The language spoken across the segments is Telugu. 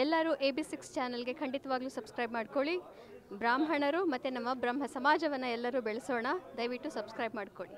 ಎಲ್ಲರೂ ಎ ಬಿ ಸಿಕ್ಸ್ ಚಾನಲ್ಗೆ ಖಂಡಿತವಾಗ್ಲೂ ಸಬ್ಸ್ಕ್ರೈಬ್ ಮಾಡ್ಕೊಳ್ಳಿ ಬ್ರಾಹ್ಮಣರು ಮತ್ತು ನಮ್ಮ ಬ್ರಹ್ಮ ಸಮಾಜವನ್ನು ಎಲ್ಲರೂ ಬೆಳೆಸೋಣ ದಯವಿಟ್ಟು ಸಬ್ಸ್ಕ್ರೈಬ್ ಮಾಡ್ಕೊಳ್ಳಿ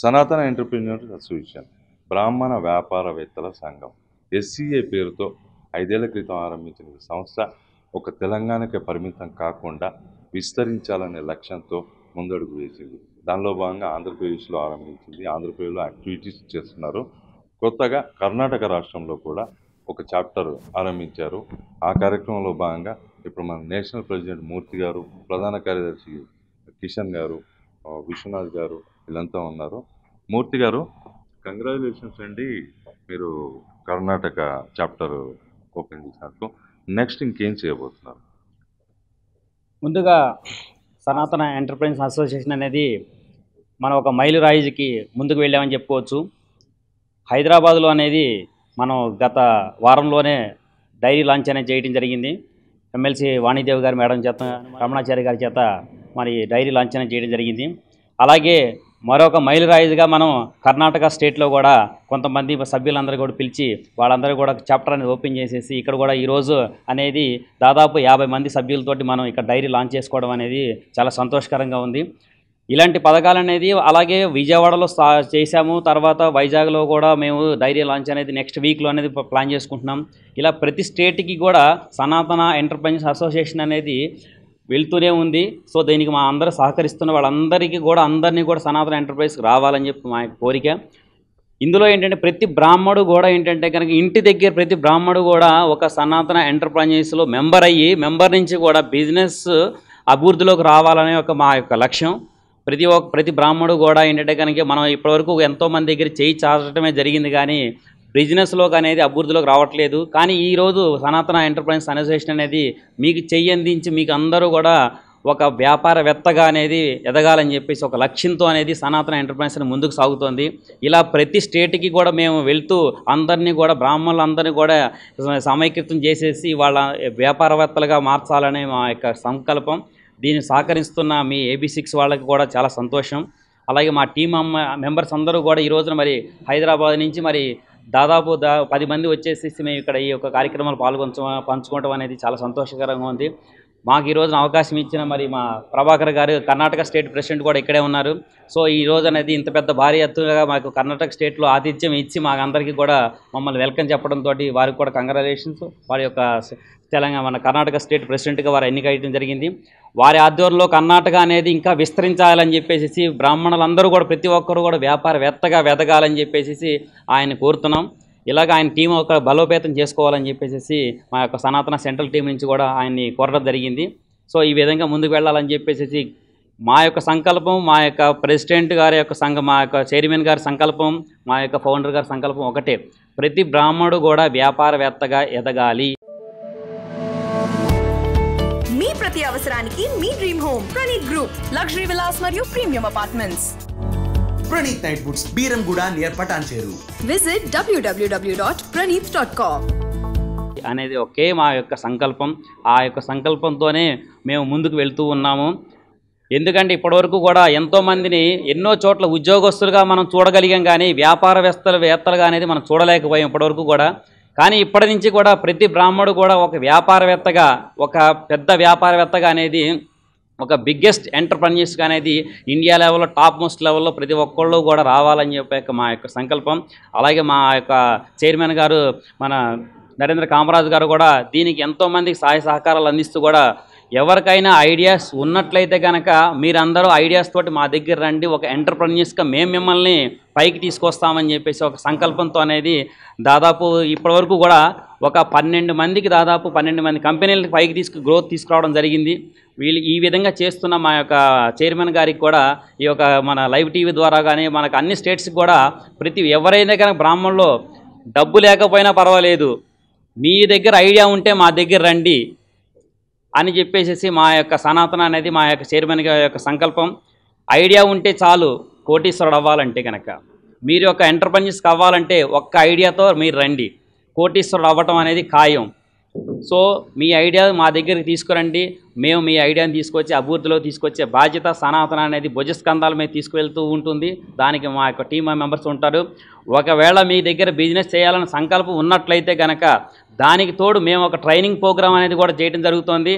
సనాతన ఎంటర్ప్రీనియర్స్ అసోసియేషన్ బ్రాహ్మణ వ్యాపారవేత్తల సంఘం ఎస్సీఏ పేరుతో ఐదేళ్ల క్రితం ఆరంభించిన ఈ సంస్థ ఒక తెలంగాణకే పరిమితం కాకుండా విస్తరించాలనే లక్ష్యంతో ముందడుగు వేసింది దానిలో భాగంగా ఆంధ్రప్రదేశ్లో ఆరంభించింది ఆంధ్రప్రదేశ్లో యాక్టివిటీస్ చేస్తున్నారు కొత్తగా కర్ణాటక రాష్ట్రంలో కూడా ఒక చాప్టర్ ఆరంభించారు ఆ కార్యక్రమంలో భాగంగా ఇప్పుడు మన నేషనల్ ప్రెసిడెంట్ మూర్తి గారు ప్రధాన కార్యదర్శి కిషన్ గారు విశ్వనాథ్ గారు వీళ్ళంతా ఉన్నారు మూర్తి గారు కంగ్రాచులేషన్స్ అండి మీరు కర్ణాటక చాప్టర్ ఓపెన్ చేసినట్టు నెక్స్ట్ ఇంకేం చేయబోతున్నారు ముందుగా సనాతన ఎంటర్ప్రైజెస్ అసోసియేషన్ అనేది మనం ఒక మైలు రాయిజ్కి ముందుకు వెళ్ళామని చెప్పుకోవచ్చు హైదరాబాద్లో అనేది మనం గత వారంలోనే డైరీ లాంచ్ అనేది చేయడం జరిగింది ఎమ్మెల్సీ వాణిదేవి గారి మేడం చేత రమణాచారి గారి చేత మరి డైరీ లాంచ్ అనేది చేయడం జరిగింది అలాగే మరొక మైలురాయిగా మనం కర్ణాటక స్టేట్లో కూడా కొంతమంది సభ్యులందరూ కూడా పిలిచి వాళ్ళందరూ కూడా చాప్టర్ అనేది ఓపెన్ చేసేసి ఇక్కడ కూడా ఈరోజు అనేది దాదాపు యాభై మంది సభ్యులతోటి మనం ఇక్కడ డైరీ లాంచ్ చేసుకోవడం అనేది చాలా సంతోషకరంగా ఉంది ఇలాంటి పథకాలు అనేది అలాగే విజయవాడలో చేశాము తర్వాత వైజాగ్లో కూడా మేము ధైర్య లాంచ్ అనేది నెక్స్ట్ వీక్లో అనేది ప్లాన్ చేసుకుంటున్నాం ఇలా ప్రతి స్టేట్కి కూడా సనాతన ఎంటర్ప్రైజెస్ అసోసియేషన్ అనేది వెళ్తూనే ఉంది సో దీనికి మా అందరూ సహకరిస్తున్న వాళ్ళందరికీ కూడా అందరినీ కూడా సనాతన ఎంటర్ప్రైజ్కి రావాలని చెప్పి మా కోరిక ఇందులో ఏంటంటే ప్రతి బ్రాహ్మడు కూడా ఏంటంటే కనుక ఇంటి దగ్గర ప్రతి బ్రాహ్మడు కూడా ఒక సనాతన ఎంటర్ప్రైజెస్లో మెంబర్ అయ్యి మెంబర్ నుంచి కూడా బిజినెస్ అభివృద్ధిలోకి రావాలనే ఒక మా యొక్క లక్ష్యం ప్రతి ఒక్క ప్రతి బ్రాహ్మడు కూడా ఏంటంటే కనుక మనం ఇప్పటివరకు ఎంతోమంది దగ్గర చేయి చాచడమే జరిగింది కానీ బిజినెస్లోకి అనేది అభివృద్ధిలోకి రావట్లేదు కానీ ఈరోజు సనాతన ఎంటర్ప్రైజెస్ అసోసియేషన్ అనేది మీకు చెయ్యి అందించి మీకు అందరూ కూడా ఒక వ్యాపారవేత్తగా అనేది ఎదగాలని చెప్పేసి ఒక లక్ష్యంతో అనేది సనాతన ఎంటర్ప్రైజెస్ ముందుకు సాగుతోంది ఇలా ప్రతి స్టేట్కి కూడా మేము వెళ్తూ అందరినీ కూడా బ్రాహ్మణులందరినీ కూడా సమైక్యతం చేసేసి వాళ్ళ వ్యాపారవేత్తలుగా మార్చాలనే మా యొక్క సంకల్పం దీన్ని సహకరిస్తున్న మీ ఏబీ సిక్స్ వాళ్ళకి కూడా చాలా సంతోషం అలాగే మా టీం అమ్మ మెంబర్స్ అందరూ కూడా ఈ రోజున మరి హైదరాబాద్ నుంచి మరి దాదాపు దా పది మంది వచ్చేసి మేము ఇక్కడ ఈ యొక్క కార్యక్రమాలు పాల్గొన పంచుకోవటం అనేది చాలా సంతోషకరంగా ఉంది మాకు ఈ రోజున అవకాశం ఇచ్చిన మరి మా ప్రభాకర్ గారు కర్ణాటక స్టేట్ ప్రెసిడెంట్ కూడా ఇక్కడే ఉన్నారు సో ఈ రోజు అనేది ఇంత పెద్ద భారీ ఎత్తుగా మాకు కర్ణాటక స్టేట్లో ఆతిథ్యం ఇచ్చి మాకు అందరికీ కూడా మమ్మల్ని వెల్కమ్ చెప్పడంతో వారికి కూడా కంగ్రాచులేషన్స్ వారి యొక్క తెలంగాణ మన కర్ణాటక స్టేట్ ప్రెసిడెంట్గా వారు ఎన్నిక జరిగింది వారి ఆధ్వర్యంలో కర్ణాటక అనేది ఇంకా విస్తరించాలని చెప్పేసి బ్రాహ్మణులందరూ కూడా ప్రతి ఒక్కరు కూడా వ్యాపారవేత్తగా వెదగాలని చెప్పేసి ఆయన కోరుతున్నాం ఇలాగ ఆయన టీం ఒక బలోపేతం చేసుకోవాలని చెప్పేసి మా యొక్క సనాతన సెంట్రల్ టీం నుంచి కూడా ఆయన్ని కోరడం జరిగింది సో ఈ విధంగా ముందుకు వెళ్ళాలని చెప్పేసి మా యొక్క సంకల్పం మా యొక్క ప్రెసిడెంట్ గారి యొక్క సంఘ మా యొక్క చైర్మన్ గారి సంకల్పం మా యొక్క ఫౌండర్ గారి సంకల్పం ఒకటే ప్రతి బ్రాహ్మడు కూడా వ్యాపారవేత్తగా ఎదగాలి ప్రతి అవసరానికి మీ dream home Praneeth group luxury villas మరియు premium apartments Praneeth night Beeram కూడా నియర్ పటాన్ చేరు విజిట్ www.praneet.com ప్రణీత్ అనేది ఒకే మా యొక్క సంకల్పం ఆ యొక్క సంకల్పంతోనే మేము ముందుకు వెళ్తూ ఉన్నాము ఎందుకంటే ఇప్పటివరకు కూడా ఎంతోమందిని ఎన్నో చోట్ల ఉద్యోగస్తులుగా మనం చూడగలిగాం కానీ వ్యాపారవేత్తలు వేత్తలుగా అనేది మనం చూడలేకపోయాం ఇప్పటివరకు కూడా కానీ ఇప్పటి నుంచి కూడా ప్రతి బ్రాహ్మడు కూడా ఒక వ్యాపారవేత్తగా ఒక పెద్ద వ్యాపారవేత్తగా అనేది ఒక బిగ్గెస్ట్ ఎంటర్ప్రన్యూర్స్గా అనేది ఇండియా లెవెల్లో టాప్ మోస్ట్ లెవెల్లో ప్రతి ఒక్కళ్ళు కూడా రావాలని చెప్పే మా యొక్క సంకల్పం అలాగే మా యొక్క చైర్మన్ గారు మన నరేంద్ర కామరాజు గారు కూడా దీనికి ఎంతోమందికి సహాయ సహకారాలు అందిస్తూ కూడా ఎవరికైనా ఐడియాస్ ఉన్నట్లయితే కనుక మీరందరూ ఐడియాస్ తోటి మా దగ్గర రండి ఒక ఎంటర్ప్రన్యూర్స్గా మేము మిమ్మల్ని పైకి తీసుకొస్తామని చెప్పేసి ఒక సంకల్పంతో అనేది దాదాపు ఇప్పటివరకు కూడా ఒక పన్నెండు మందికి దాదాపు పన్నెండు మంది కంపెనీలకి పైకి తీసుకు గ్రోత్ తీసుకురావడం జరిగింది వీళ్ళు ఈ విధంగా చేస్తున్న మా యొక్క చైర్మన్ గారికి కూడా ఈ యొక్క మన లైవ్ టీవీ ద్వారా కానీ మనకు అన్ని స్టేట్స్కి కూడా ప్రతి ఎవరైనా కనుక బ్రాహ్మణులు డబ్బు లేకపోయినా పర్వాలేదు మీ దగ్గర ఐడియా ఉంటే మా దగ్గర రండి అని చెప్పేసి మా యొక్క సనాతన అనేది మా యొక్క చైర్మన్ గారి యొక్క సంకల్పం ఐడియా ఉంటే చాలు కోటీశ్వరుడు అవ్వాలంటే కనుక మీరు యొక్క ఎంటర్ప్రెన్యూర్స్ అవ్వాలంటే ఒక్క ఐడియాతో మీరు రండి కోటీశ్వరుడు అవ్వటం అనేది ఖాయం సో మీ ఐడియా మా దగ్గరికి తీసుకురండి మేము మీ ఐడియాని తీసుకొచ్చి అభివృద్ధిలో తీసుకొచ్చే బాధ్యత సనాతన అనేది భుజస్కంధాల మీద తీసుకువెళ్తూ ఉంటుంది దానికి మా యొక్క టీమ్ మెంబర్స్ ఉంటారు ఒకవేళ మీ దగ్గర బిజినెస్ చేయాలన్న సంకల్పం ఉన్నట్లయితే కనుక దానికి తోడు మేము ఒక ట్రైనింగ్ ప్రోగ్రామ్ అనేది కూడా చేయడం జరుగుతోంది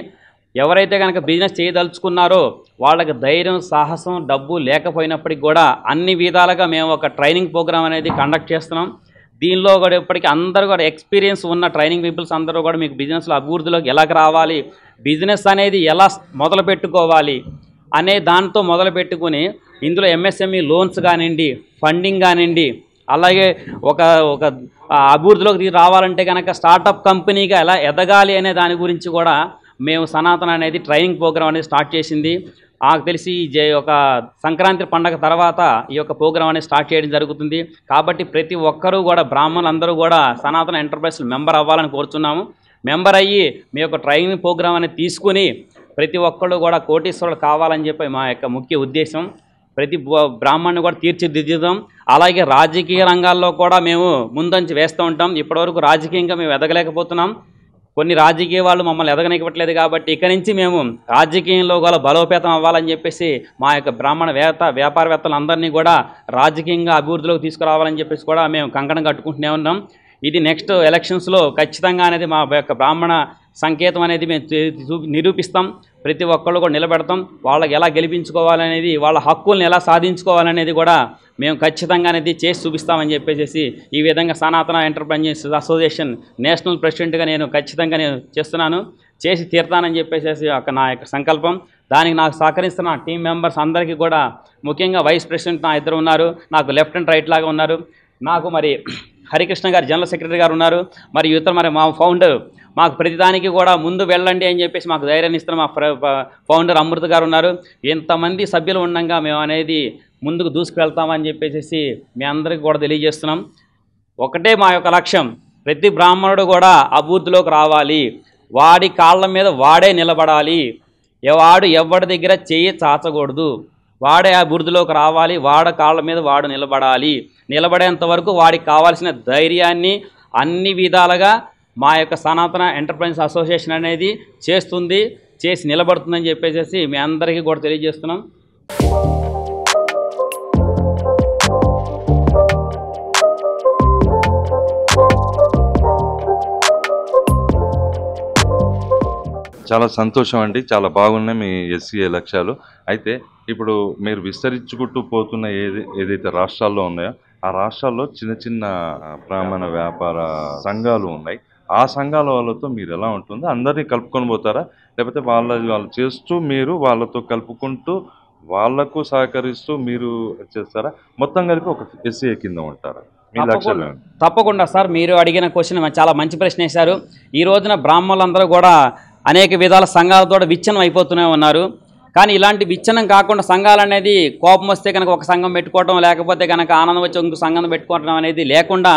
ఎవరైతే కనుక బిజినెస్ చేయదలుచుకున్నారో వాళ్ళకి ధైర్యం సాహసం డబ్బు లేకపోయినప్పటికి కూడా అన్ని విధాలుగా మేము ఒక ట్రైనింగ్ ప్రోగ్రామ్ అనేది కండక్ట్ చేస్తున్నాం దీనిలో కూడా ఇప్పటికీ అందరూ కూడా ఎక్స్పీరియన్స్ ఉన్న ట్రైనింగ్ పీపుల్స్ అందరూ కూడా మీకు బిజినెస్లో అభివృద్ధిలోకి ఎలా రావాలి బిజినెస్ అనేది ఎలా మొదలు పెట్టుకోవాలి అనే దాంతో మొదలు పెట్టుకుని ఇందులో ఎంఎస్ఎంఈ లోన్స్ కానివ్వండి ఫండింగ్ కానివ్వండి అలాగే ఒక ఒక అభివృద్ధిలోకి రావాలంటే కనుక స్టార్టప్ కంపెనీగా ఎలా ఎదగాలి అనే దాని గురించి కూడా మేము సనాతన అనేది ట్రైనింగ్ ప్రోగ్రామ్ అనేది స్టార్ట్ చేసింది నాకు తెలిసి జే ఒక సంక్రాంతి పండగ తర్వాత ఈ యొక్క ప్రోగ్రామ్ అనేది స్టార్ట్ చేయడం జరుగుతుంది కాబట్టి ప్రతి ఒక్కరూ కూడా బ్రాహ్మణులందరూ కూడా సనాతన ఎంటర్ప్రైజ్లో మెంబర్ అవ్వాలని కోరుతున్నాము మెంబర్ అయ్యి మీ యొక్క ట్రైనింగ్ ప్రోగ్రామ్ అనేది తీసుకుని ప్రతి ఒక్కళ్ళు కూడా కోటీశ్వరులు కావాలని చెప్పి మా యొక్క ముఖ్య ఉద్దేశం ప్రతి బ్రాహ్మణ్ణి కూడా తీర్చిదిద్దుతాం అలాగే రాజకీయ రంగాల్లో కూడా మేము ముందంచి వేస్తూ ఉంటాం ఇప్పటివరకు రాజకీయంగా మేము ఎదగలేకపోతున్నాం కొన్ని రాజకీయ వాళ్ళు మమ్మల్ని ఎదగనివ్వట్లేదు కాబట్టి ఇక్కడి నుంచి మేము రాజకీయంలో గల బలోపేతం అవ్వాలని చెప్పేసి మా యొక్క బ్రాహ్మణ వేత వ్యాపారవేత్తలందరినీ కూడా రాజకీయంగా అభివృద్ధిలోకి తీసుకురావాలని చెప్పేసి కూడా మేము కంకణం కట్టుకుంటూనే ఉన్నాం ఇది నెక్స్ట్ ఎలక్షన్స్లో ఖచ్చితంగా అనేది మా యొక్క బ్రాహ్మణ సంకేతం అనేది మేము నిరూపిస్తాం ప్రతి ఒక్కళ్ళు కూడా నిలబెడతాం వాళ్ళకి ఎలా గెలిపించుకోవాలనేది వాళ్ళ హక్కుల్ని ఎలా సాధించుకోవాలనేది కూడా మేము ఖచ్చితంగా అనేది చేసి చూపిస్తామని చెప్పేసి ఈ విధంగా సనాతన ఎంటర్ప్రైజెస్ అసోసియేషన్ నేషనల్ ప్రెసిడెంట్గా నేను ఖచ్చితంగా నేను చేస్తున్నాను చేసి తీరుతానని చెప్పేసి ఒక నా యొక్క సంకల్పం దానికి నాకు సహకరిస్తున్న టీం మెంబర్స్ అందరికీ కూడా ముఖ్యంగా వైస్ ప్రెసిడెంట్ నా ఇద్దరు ఉన్నారు నాకు లెఫ్ట్ అండ్ రైట్ లాగా ఉన్నారు నాకు మరి హరికృష్ణ గారు జనరల్ సెక్రటరీ గారు ఉన్నారు మరి ఇతర మరి మా ఫౌండర్ మాకు ప్రతిదానికి కూడా ముందు వెళ్ళండి అని చెప్పేసి మాకు ధైర్యాన్ని ఇస్తున్న మా ఫౌండర్ అమృత గారు ఉన్నారు ఇంతమంది సభ్యులు ఉండగా మేము అనేది ముందుకు దూసుకువెళ్తామని చెప్పేసి మీ అందరికీ కూడా తెలియజేస్తున్నాం ఒకటే మా యొక్క లక్ష్యం ప్రతి బ్రాహ్మణుడు కూడా అభివృద్ధిలోకి రావాలి వాడి కాళ్ళ మీద వాడే నిలబడాలి వాడు ఎవడి దగ్గర చేయి చాచకూడదు వాడే ఆ బురదలోకి రావాలి వాడ కాళ్ళ మీద వాడు నిలబడాలి నిలబడేంత వరకు వాడికి కావాల్సిన ధైర్యాన్ని అన్ని విధాలుగా మా యొక్క సనాతన ఎంటర్ప్రైజ్ అసోసియేషన్ అనేది చేస్తుంది చేసి నిలబడుతుందని చెప్పేసి మీ అందరికీ కూడా తెలియజేస్తున్నాం చాలా సంతోషం అండి చాలా బాగున్నాయి మీ ఎస్సీఏ లక్ష్యాలు అయితే ఇప్పుడు మీరు విస్తరించుకుంటూ పోతున్న ఏది ఏదైతే రాష్ట్రాల్లో ఉన్నాయో ఆ రాష్ట్రాల్లో చిన్న చిన్న బ్రాహ్మణ వ్యాపార సంఘాలు ఉన్నాయి ఆ సంఘాల వాళ్ళతో మీరు ఎలా ఉంటుందో అందరినీ కలుపుకొని పోతారా లేకపోతే వాళ్ళ వాళ్ళు చేస్తూ మీరు వాళ్ళతో కలుపుకుంటూ వాళ్లకు సహకరిస్తూ మీరు చేస్తారా మొత్తం కలిపి ఒక ఎస్సీఏ కింద ఉంటారా తప్పకుండా సార్ మీరు అడిగిన క్వశ్చన్ చాలా మంచి ప్రశ్న వేశారు ఈ రోజున బ్రాహ్మణులందరూ కూడా అనేక విధాల సంఘాలతో విచ్ఛిన్నం అయిపోతూనే ఉన్నారు కానీ ఇలాంటి విచ్ఛనం కాకుండా సంఘాలు అనేది కోపం వస్తే కనుక ఒక సంఘం పెట్టుకోవటం లేకపోతే కనుక ఆనందం వచ్చి ఇంకో సంఘం పెట్టుకోవటం అనేది లేకుండా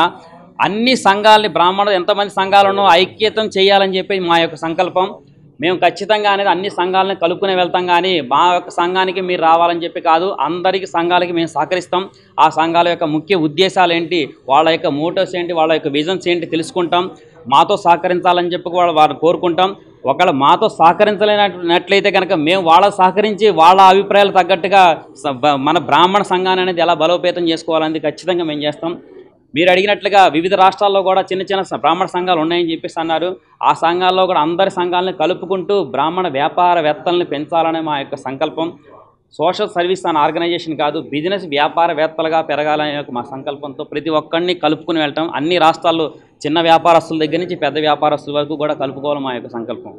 అన్ని సంఘాలని బ్రాహ్మణులు ఎంతమంది సంఘాలను ఐక్యతం చేయాలని చెప్పి మా యొక్క సంకల్పం మేము ఖచ్చితంగా అనేది అన్ని సంఘాలను కలుపుకునే వెళ్తాం కానీ మా యొక్క సంఘానికి మీరు రావాలని చెప్పి కాదు అందరికీ సంఘాలకి మేము సహకరిస్తాం ఆ సంఘాల యొక్క ముఖ్య ఉద్దేశాలు ఏంటి వాళ్ళ యొక్క మోటివ్స్ ఏంటి వాళ్ళ యొక్క విజన్స్ ఏంటి తెలుసుకుంటాం మాతో సహకరించాలని చెప్పి కూడా వారిని కోరుకుంటాం ఒకవేళ మాతో సహకరించలేనట్లయితే కనుక మేము వాళ్ళ సహకరించి వాళ్ళ అభిప్రాయాలు తగ్గట్టుగా మన బ్రాహ్మణ సంఘాన్ని అనేది ఎలా బలోపేతం చేసుకోవాలనేది ఖచ్చితంగా మేము చేస్తాం మీరు అడిగినట్లుగా వివిధ రాష్ట్రాల్లో కూడా చిన్న చిన్న బ్రాహ్మణ సంఘాలు ఉన్నాయని చెప్పేసి అన్నారు ఆ సంఘాల్లో కూడా అందరి సంఘాలను కలుపుకుంటూ బ్రాహ్మణ వ్యాపారవేత్తలను పెంచాలనే మా యొక్క సంకల్పం సోషల్ సర్వీస్ అనే ఆర్గనైజేషన్ కాదు బిజినెస్ వ్యాపారవేత్తలుగా పెరగాలనే మా సంకల్పంతో ప్రతి ఒక్కరిని కలుపుకుని వెళ్ళటం అన్ని రాష్ట్రాల్లో చిన్న వ్యాపారస్తుల దగ్గర నుంచి పెద్ద వ్యాపారస్తుల వరకు కూడా కలుపుకోవాలి మా యొక్క సంకల్పం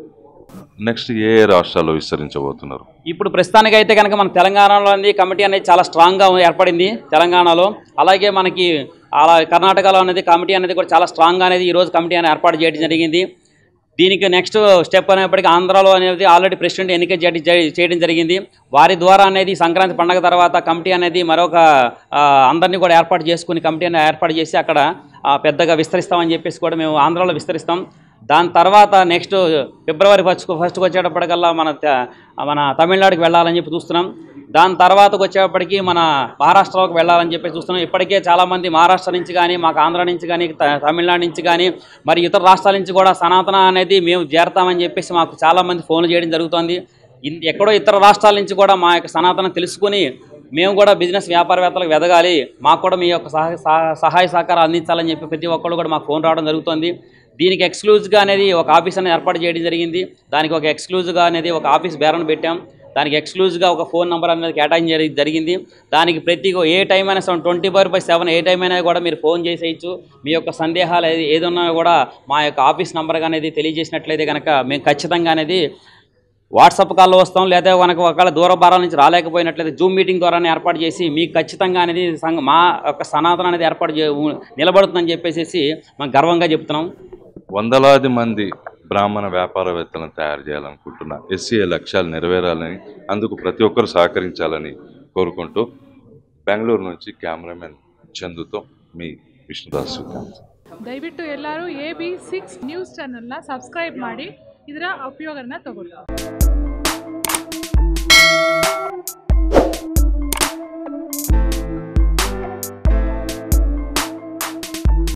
నెక్స్ట్ ఏ రాష్ట్రాల్లో విస్తరించబోతున్నారు ఇప్పుడు ప్రస్తుతానికి అయితే కనుక మన తెలంగాణలో కమిటీ అనేది చాలా స్ట్రాంగ్గా ఏర్పడింది తెలంగాణలో అలాగే మనకి అలా కర్ణాటకలో అనేది కమిటీ అనేది కూడా చాలా స్ట్రాంగ్ అనేది ఈరోజు కమిటీ అని ఏర్పాటు చేయడం జరిగింది దీనికి నెక్స్ట్ స్టెప్ అనేప్పటికీ ఆంధ్రాలో అనేది ఆల్రెడీ ప్రెసిడెంట్ ఎన్నిక చేయడం జరిగింది వారి ద్వారా అనేది సంక్రాంతి పండగ తర్వాత కమిటీ అనేది మరొక అందరినీ కూడా ఏర్పాటు చేసుకుని కమిటీ అనేది ఏర్పాటు చేసి అక్కడ పెద్దగా విస్తరిస్తామని చెప్పేసి కూడా మేము ఆంధ్రాలో విస్తరిస్తాం దాని తర్వాత నెక్స్ట్ ఫిబ్రవరి ఫస్ట్ ఫస్ట్కి వచ్చేటప్పటికల్లా మన మన తమిళనాడుకి వెళ్ళాలని చెప్పి చూస్తున్నాం దాని తర్వాతకు వచ్చేప్పటికి మన మహారాష్ట్రలోకి వెళ్ళాలని చెప్పి చూస్తున్నాం ఇప్పటికే చాలామంది మహారాష్ట్ర నుంచి కానీ మాకు ఆంధ్ర నుంచి కానీ తమిళనాడు నుంచి కానీ మరి ఇతర రాష్ట్రాల నుంచి కూడా సనాతన అనేది మేము చేరతామని చెప్పేసి మాకు చాలామంది ఫోన్లు చేయడం జరుగుతుంది ఎక్కడో ఇతర రాష్ట్రాల నుంచి కూడా మా యొక్క సనాతన తెలుసుకుని మేము కూడా బిజినెస్ వ్యాపారవేత్తలకు వెదగాలి మాకు కూడా మీ యొక్క సహాయ సహకారం అందించాలని చెప్పి ప్రతి ఒక్కళ్ళు కూడా మాకు ఫోన్ రావడం జరుగుతుంది దీనికి ఎక్స్క్లూజివ్గా అనేది ఒక ఆఫీస్ అనేది ఏర్పాటు చేయడం జరిగింది దానికి ఒక ఎక్స్క్లూజివ్గా అనేది ఒక ఆఫీస్ బేరను పెట్టాం దానికి ఎక్స్క్లూజివ్గా ఒక ఫోన్ నెంబర్ అనేది కేటాయించ జరిగింది దానికి ప్రతి ఏ టైం అయినా seven twenty four by seven ఏ టైం అయినా కూడా మీరు ఫోన్ చేసేయచ్చు మీ యొక్క సందేహాలు ఏదన్నా కూడా మా యొక్క ఆఫీస్ నెంబర్గా అనేది తెలియజేసినట్లయితే కనుక మేము ఖచ్చితంగా అనేది వాట్సాప్ కాల్లో వస్తాం లేదా మనకు ఒకవేళ దూర భారాల నుంచి రాలేకపోయినట్లయితే జూమ్ మీటింగ్ ద్వారానే ఏర్పాటు చేసి మీకు ఖచ్చితంగా అనేది మా యొక్క సనాతన అనేది ఏర్పాటు నిలబడుతుందని చెప్పేసి మనం గర్వంగా చెప్తున్నాం వందలాది మంది బ్రాహ్మణ వ్యాపారవేత్తలను తయారు చేయాలనుకుంటున్న ఎస్సీఏ లక్ష్యాలు నెరవేరాలని అందుకు ప్రతి ఒక్కరు సహకరించాలని కోరుకుంటూ బెంగళూరు నుంచి కెమెరామెన్ చందుతో మీ విష్ణుదాస్ దయవిట్టు ఎల్లారూ AB six news channel subscribe మాడి ఇదర ఉపయోగన తగుతారు